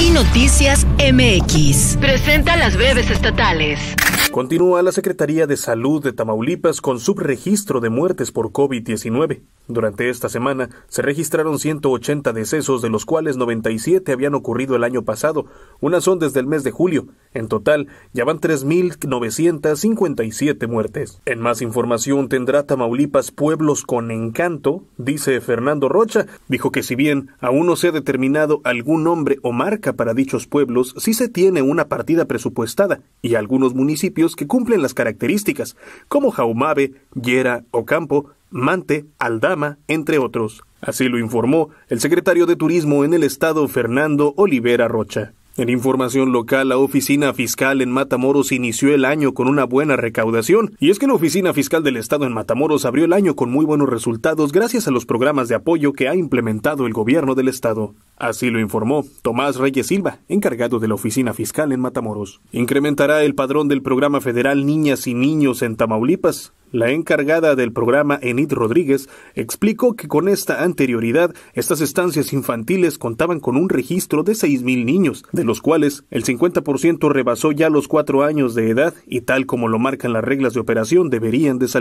y Noticias MX. Presenta las bebés estatales. Continúa la Secretaría de Salud de Tamaulipas con subregistro de muertes por COVID-19. Durante esta semana se registraron 180 decesos, de los cuales 97 habían ocurrido el año pasado, unas son desde el mes de julio. En total, ya van 3.957 muertes. En más información tendrá Tamaulipas pueblos con encanto, dice Fernando Rocha. Dijo que si bien aún no se ha determinado algún nombre o marca para dichos pueblos, sí se tiene una partida presupuestada y algunos municipios que cumplen las características, como Jaumave, Yera, Campo, Mante, Aldama, entre otros. Así lo informó el secretario de Turismo en el estado Fernando Olivera Rocha. En información local, la oficina fiscal en Matamoros inició el año con una buena recaudación, y es que la oficina fiscal del Estado en Matamoros abrió el año con muy buenos resultados gracias a los programas de apoyo que ha implementado el gobierno del Estado. Así lo informó Tomás Reyes Silva, encargado de la oficina fiscal en Matamoros. Incrementará el padrón del programa federal Niñas y Niños en Tamaulipas, la encargada del programa, Enid Rodríguez, explicó que con esta anterioridad, estas estancias infantiles contaban con un registro de 6.000 niños, de los cuales el 50% rebasó ya los cuatro años de edad y tal como lo marcan las reglas de operación deberían de salir.